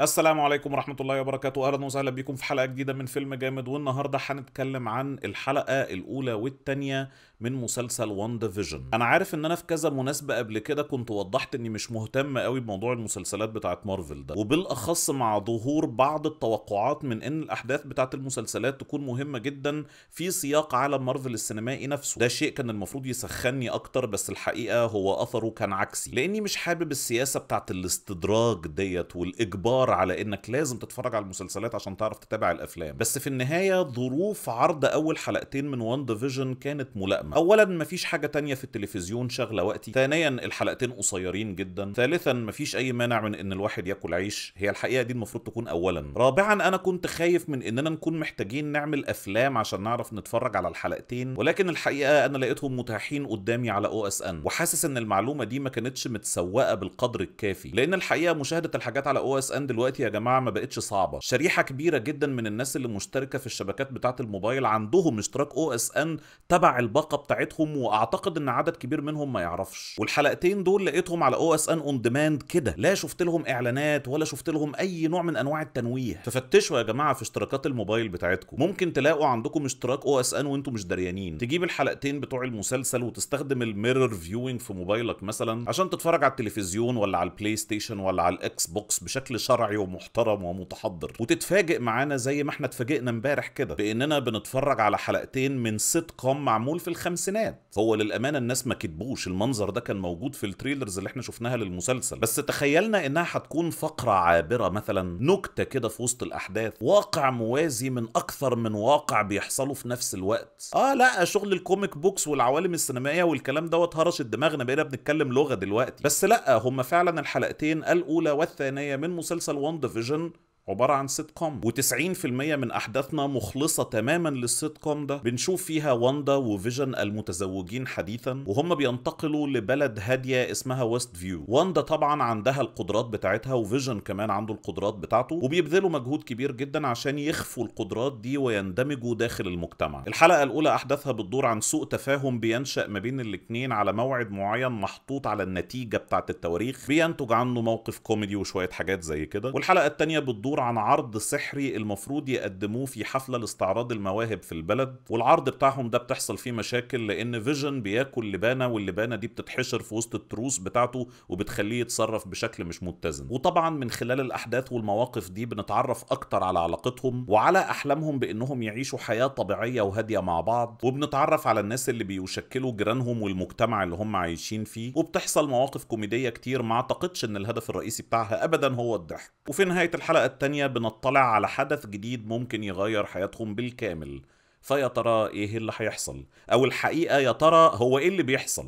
السلام عليكم ورحمة الله وبركاته أهلا وسهلا بكم في حلقة جديدة من فيلم جامد والنهاردة هنتكلم عن الحلقة الأولى والتانية من مسلسل وان فيجن أنا عارف إن أنا في كذا مناسبة قبل كده كنت وضحت إني مش مهتم قوي بموضوع المسلسلات بتاعة مارفل ده وبالأخص مع ظهور بعض التوقعات من إن الأحداث بتاعة المسلسلات تكون مهمة جدا في سياق عالم مارفل السينمائي نفسه ده شيء كان المفروض يسخني أكتر بس الحقيقة هو أثره كان عكسي لأني مش حابب السياسة بتاعة الاستدراج ديت والإجبار اصرار على انك لازم تتفرج على المسلسلات عشان تعرف تتابع الافلام بس في النهايه ظروف عرض اول حلقتين من وان ديفيجن كانت ملائمه اولا مفيش حاجه تانية في التلفزيون شغله وقتي ثانيا الحلقتين قصيرين جدا ثالثا مفيش اي مانع من ان الواحد ياكل عيش هي الحقيقه دي المفروض تكون اولا رابعا انا كنت خايف من اننا نكون محتاجين نعمل افلام عشان نعرف نتفرج على الحلقتين ولكن الحقيقه انا لقيتهم متاحين قدامي على او اس ان وحاسس ان المعلومه دي ما كانتش متسوقه بالقدر الكافي لان الحقيقه مشاهده الحاجات على او اس ان دلوقتي يا جماعه ما بقتش صعبه شريحه كبيره جدا من الناس اللي مشتركه في الشبكات بتاعه الموبايل عندهم اشتراك او اس ان تبع الباقه بتاعتهم واعتقد ان عدد كبير منهم ما يعرفش والحلقتين دول لقيتهم على او اس ان اون ديماند كده لا شفت لهم اعلانات ولا شفت لهم اي نوع من انواع التنويه ففتشوا يا جماعه في اشتراكات الموبايل بتاعتكم ممكن تلاقوا عندكم اشتراك او اس ان وانتم مش دريانين تجيب الحلقتين بتوع المسلسل وتستخدم الميرور فيوينج في موبايلك مثلا عشان تتفرج على التلفزيون ولا على البلاي ستيشن ولا على الاكس بوكس بشكل شرعي واعي ومحترم ومتحضر وتتفاجئ معانا زي ما احنا اتفاجئنا امبارح كده باننا بنتفرج على حلقتين من سيت كوم معمول في الخمسينات هو للامانه الناس ما كتبوش المنظر ده كان موجود في التريلرز اللي احنا شفناها للمسلسل بس تخيلنا انها هتكون فقره عابره مثلا نكته كده في وسط الاحداث واقع موازي من اكثر من واقع بيحصلوا في نفس الوقت اه لا شغل الكوميك بوكس والعوالم السينمائيه والكلام دوت هرش دماغنا بقينا بنتكلم لغه دلوقتي بس لا هم فعلا الحلقتين الاولى والثانيه من مسلسل One division. عبارة عن سيت كوم و90% من أحداثنا مخلصة تماما للسيت كوم ده بنشوف فيها واندا وفيجن المتزوجين حديثا وهم بينتقلوا لبلد هادية اسمها ويست فيو واندا طبعا عندها القدرات بتاعتها وفيجن كمان عنده القدرات بتاعته وبيبذلوا مجهود كبير جدا عشان يخفوا القدرات دي ويندمجوا داخل المجتمع الحلقة الأولى أحداثها بتدور عن سوء تفاهم بينشأ ما بين الاتنين على موعد معين محطوط على النتيجة بتاعت التواريخ بينتج عنه موقف كوميدي وشوية حاجات زي كده والحلقة الثانية بتدور عن عرض سحري المفروض يقدموه في حفلة لاستعراض المواهب في البلد والعرض بتاعهم ده بتحصل فيه مشاكل لأن فيجن بياكل لبانة واللبانة دي بتتحشر في وسط التروس بتاعته وبتخليه يتصرف بشكل مش متزن وطبعا من خلال الأحداث والمواقف دي بنتعرف أكتر على علاقتهم وعلى أحلامهم بأنهم يعيشوا حياة طبيعية وهادية مع بعض وبنتعرف على الناس اللي بيشكلوا جيرانهم والمجتمع اللي هم عايشين فيه وبتحصل مواقف كوميدية كتير ما اعتقدش ان الهدف الرئيسي بتاعها ابدا هو الضحك وفي نهاية الحلقة التانية تانية بنطلع على حدث جديد ممكن يغير حياتهم بالكامل فيا ترى ايه اللي هيحصل او الحقيقة يا ترى هو ايه اللي بيحصل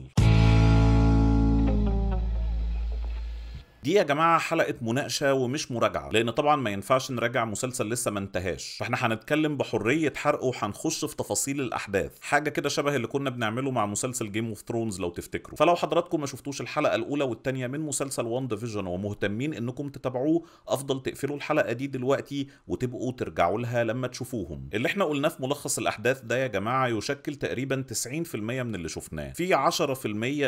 دي يا جماعه حلقه مناقشه ومش مراجعه لان طبعا ما ينفعش نراجع مسلسل لسه ما انتهاش فاحنا هنتكلم بحريه حرق وهنخش في تفاصيل الاحداث حاجه كده شبه اللي كنا بنعمله مع مسلسل جيم اوف ثرونز لو تفتكروا فلو حضراتكم ما شفتوش الحلقه الاولى والثانيه من مسلسل وان ديفيجن ومهتمين انكم تتابعوه افضل تقفلوا الحلقه دي دلوقتي وتبقوا ترجعوا لها لما تشوفوهم اللي احنا قلناه في ملخص الاحداث ده يا جماعه يشكل تقريبا 90% من اللي شفناه في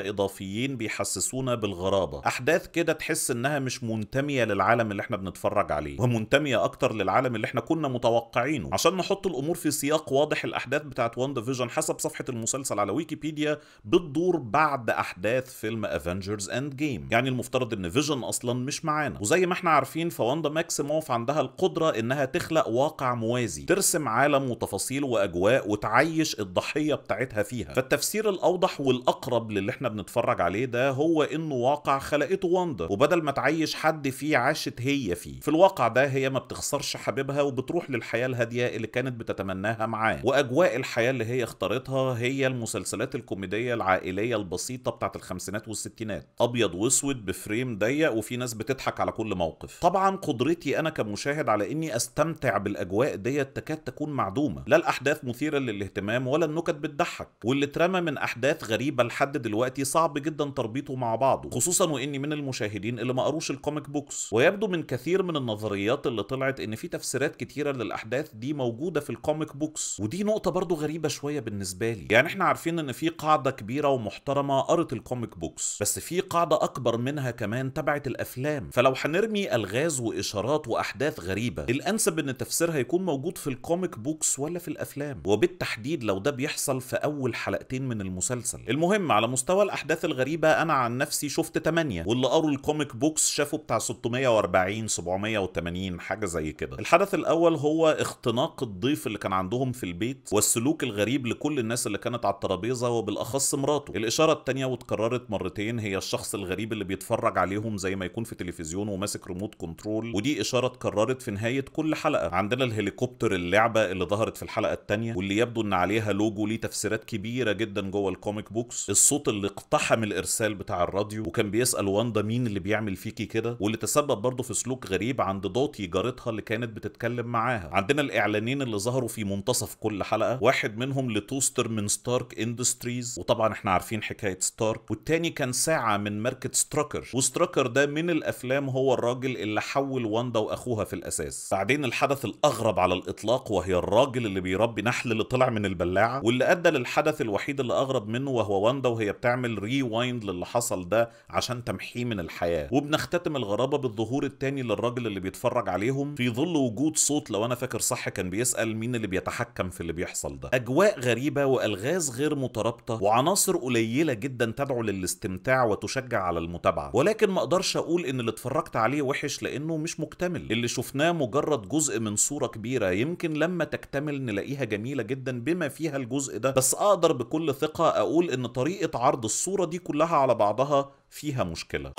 10% اضافيين بيحسسونا بالغرابه احداث كده تحس تحس انها مش منتميه للعالم اللي احنا بنتفرج عليه ومنتميه اكتر للعالم اللي احنا كنا متوقعينه عشان نحط الامور في سياق واضح الاحداث بتاعت واندا فيجن حسب صفحه المسلسل على ويكيبيديا بتدور بعد احداث فيلم افنجرز اند جيم يعني المفترض ان فيجن اصلا مش معانا وزي ما احنا عارفين فواندا ماكسيموف عندها القدره انها تخلق واقع موازي ترسم عالم وتفاصيل واجواء وتعيش الضحيه بتاعتها فيها فالتفسير الاوضح والاقرب للي احنا بنتفرج عليه ده هو انه واقع خلقته واندا وبدا بدل ما تعيش حد فيه عاشت هي فيه في الواقع ده هي ما بتخسرش حبيبها وبتروح للحياة الهادية اللي كانت بتتمناها معاه وأجواء الحياة اللي هي اختارتها هي المسلسلات الكوميدية العائلية البسيطة بتاعة الخمسينات والستينات أبيض وأسود بفريم ضيق وفي ناس بتضحك على كل موقف طبعا قدرتي أنا كمشاهد على إني أستمتع بالأجواء ديت تكاد تكون معدومة لا الأحداث مثيرة للاهتمام ولا النكت بتضحك واللي اترمى من أحداث غريبة لحد دلوقتي صعب جدا تربيطه مع بعضه خصوصا وإني من المشاهدين اللي ما قروش الكوميك بوكس ويبدو من كثير من النظريات اللي طلعت ان في تفسيرات كتيره للاحداث دي موجوده في الكوميك بوكس ودي نقطه برضو غريبه شويه بالنسبه لي يعني احنا عارفين ان في قاعده كبيره ومحترمه قرت الكوميك بوكس بس في قاعده اكبر منها كمان تبعت الافلام فلو هنرمي الغاز واشارات واحداث غريبه الانسب ان تفسيرها يكون موجود في الكوميك بوكس ولا في الافلام وبالتحديد لو ده بيحصل في اول حلقتين من المسلسل المهم على مستوى الاحداث الغريبه انا عن نفسي شفت 8 واللي قروا الكوميك بوكس شافوا بتاع 640 780 حاجه زي كده الحدث الاول هو اختناق الضيف اللي كان عندهم في البيت والسلوك الغريب لكل الناس اللي كانت على الترابيزه وبالاخص مراته الاشاره الثانيه واتكررت مرتين هي الشخص الغريب اللي بيتفرج عليهم زي ما يكون في تلفزيون وماسك ريموت كنترول ودي اشاره اتكررت في نهايه كل حلقه عندنا الهليكوبتر اللعبه اللي ظهرت في الحلقه الثانيه واللي يبدو ان عليها لوجو ليه تفسيرات كبيره جدا جوه الكوميك بوكس الصوت اللي اقتحم الارسال بتاع الراديو وكان بيسال واندا مين اللي بيعمل هعمل فيكي كده واللي تسبب برضه في سلوك غريب عند دوتي جارتها اللي كانت بتتكلم معاها عندنا الاعلانين اللي ظهروا في منتصف كل حلقه واحد منهم لتوستر من ستارك اندستريز وطبعا احنا عارفين حكايه ستارك والتاني كان ساعه من ماركه ستراكر وستراكر ده من الافلام هو الراجل اللي حول واندا واخوها في الاساس بعدين الحدث الاغرب على الاطلاق وهي الراجل اللي بيربي نحل اللي طلع من البلاعه واللي ادى للحدث الوحيد اللي اغرب منه وهو واندا وهي بتعمل ريوايند للي حصل ده عشان تمحيه من الحياه وبنختتم الغرابه بالظهور التاني للراجل اللي بيتفرج عليهم في ظل وجود صوت لو انا فاكر صح كان بيسال مين اللي بيتحكم في اللي بيحصل ده اجواء غريبه والغاز غير مترابطه وعناصر قليله جدا تدعو للاستمتاع وتشجع على المتابعه ولكن ما اقدرش اقول ان اللي اتفرجت عليه وحش لانه مش مكتمل اللي شفناه مجرد جزء من صوره كبيره يمكن لما تكتمل نلاقيها جميله جدا بما فيها الجزء ده بس اقدر بكل ثقه اقول ان طريقه عرض الصوره دي كلها على بعضها فيها مشكله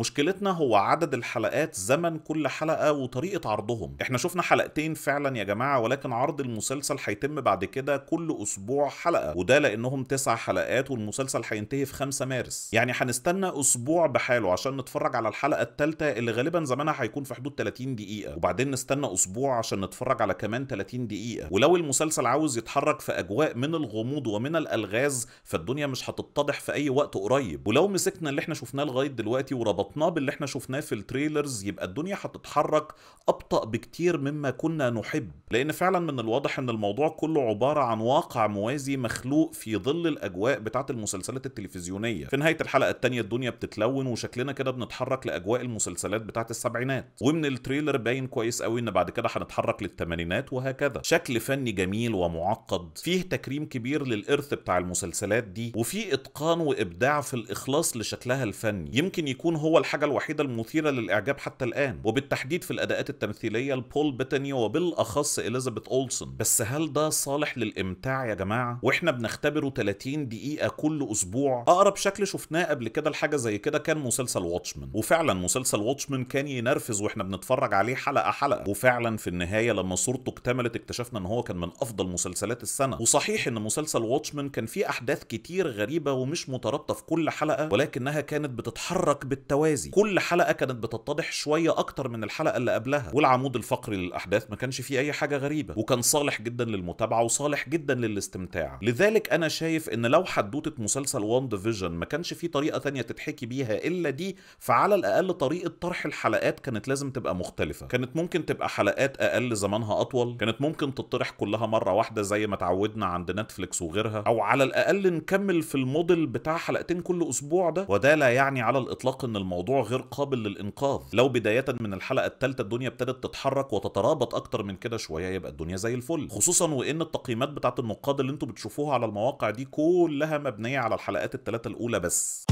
مشكلتنا هو عدد الحلقات زمن كل حلقه وطريقه عرضهم احنا شفنا حلقتين فعلا يا جماعه ولكن عرض المسلسل هيتم بعد كده كل اسبوع حلقه وده لانهم تسع حلقات والمسلسل هينتهي في 5 مارس يعني هنستنى اسبوع بحاله عشان نتفرج على الحلقه الثالثه اللي غالبا زمانها هيكون في حدود 30 دقيقه وبعدين نستنى اسبوع عشان نتفرج على كمان 30 دقيقه ولو المسلسل عاوز يتحرك في اجواء من الغموض ومن الالغاز فالدنيا مش هتتضح في اي وقت قريب ولو مسكنا اللي احنا شفناه لغايه دلوقتي وربطناه ارتبطنا باللي احنا شفناه في التريلرز يبقى الدنيا هتتحرك ابطا بكتير مما كنا نحب لان فعلا من الواضح ان الموضوع كله عباره عن واقع موازي مخلوق في ظل الاجواء بتاعه المسلسلات التلفزيونيه في نهايه الحلقه الثانيه الدنيا بتتلون وشكلنا كده بنتحرك لاجواء المسلسلات بتاعه السبعينات ومن التريلر باين كويس قوي ان بعد كده هنتحرك للثمانينات وهكذا شكل فني جميل ومعقد فيه تكريم كبير للارث بتاع المسلسلات دي وفيه اتقان وابداع في الاخلاص لشكلها الفني يمكن يكون هو الحاجة الوحيدة المثيرة للإعجاب حتى الآن وبالتحديد في الأداءات التمثيلية لبول بيتاني وبالأخص إليزابيث أولسون بس هل ده صالح للإمتاع يا جماعة؟ وإحنا بنختبره 30 دقيقة كل أسبوع أقرب شكل شفناه قبل كده لحاجة زي كده كان مسلسل واتشمان وفعلا مسلسل واتشمان كان ينرفز وإحنا بنتفرج عليه حلقة حلقة وفعلا في النهاية لما صورته اكتملت اكتشفنا إن هو كان من أفضل مسلسلات السنة وصحيح إن مسلسل واتشمان كان فيه أحداث كتير غريبة ومش مترابطة في كل حلقة ولكنها كانت بتتحرك بالتوازي متوازي كل حلقه كانت بتتضح شويه اكتر من الحلقه اللي قبلها والعمود الفقري للاحداث ما كانش فيه اي حاجه غريبه وكان صالح جدا للمتابعه وصالح جدا للاستمتاع لذلك انا شايف ان لو حدوته مسلسل وان فيجن ما كانش فيه طريقه تانية تتحكي بيها الا دي فعلى الاقل طريقه طرح الحلقات كانت لازم تبقى مختلفه كانت ممكن تبقى حلقات اقل زمانها اطول كانت ممكن تطرح كلها مره واحده زي ما اتعودنا عند نتفليكس وغيرها او على الاقل نكمل في الموديل بتاع حلقتين كل اسبوع ده وده لا يعني على الاطلاق ان الموضوع الموضوع غير قابل للإنقاذ لو بداية من الحلقة الثالثة الدنيا ابتدت تتحرك وتترابط أكتر من كده شوية يبقى الدنيا زي الفل خصوصا وإن التقييمات بتاعت النقاد اللي انتوا بتشوفوها على المواقع دي كلها مبنية على الحلقات الثلاثة الأولى بس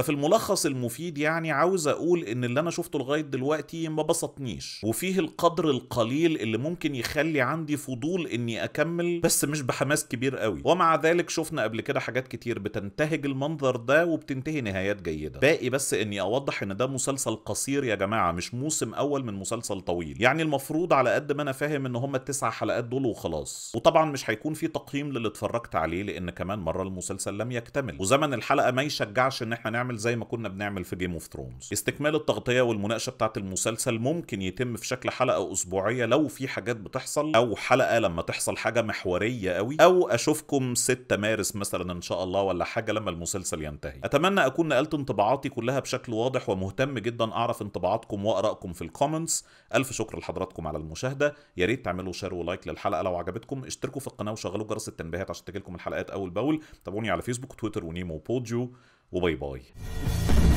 ففي الملخص المفيد يعني عاوز اقول ان اللي انا شفته لغايه دلوقتي ما بسطنيش وفيه القدر القليل اللي ممكن يخلي عندي فضول اني اكمل بس مش بحماس كبير قوي ومع ذلك شفنا قبل كده حاجات كتير بتنتهج المنظر ده وبتنتهي نهايات جيده باقي بس اني اوضح ان ده مسلسل قصير يا جماعه مش موسم اول من مسلسل طويل يعني المفروض على قد ما انا فاهم ان هما التسع حلقات دول وخلاص وطبعا مش هيكون في تقييم للي اتفرجت عليه لان كمان مره المسلسل لم يكتمل وزمن الحلقه ما يشجعش ان احنا نعمل بنعمل زي ما كنا بنعمل في جيم اوف ثرونز استكمال التغطيه والمناقشه بتاعه المسلسل ممكن يتم في شكل حلقه اسبوعيه لو في حاجات بتحصل او حلقه لما تحصل حاجه محوريه قوي او اشوفكم 6 مارس مثلا ان شاء الله ولا حاجه لما المسلسل ينتهي اتمنى اكون نقلت انطباعاتي كلها بشكل واضح ومهتم جدا اعرف انطباعاتكم وارائكم في الكومنتس الف شكر لحضراتكم على المشاهده يا ريت تعملوا شير ولايك للحلقه لو عجبتكم اشتركوا في القناه وشغلوا جرس التنبيهات عشان تجيلكم الحلقات اول باول تابعوني على فيسبوك وتويتر ونيمو بوديو وباي باي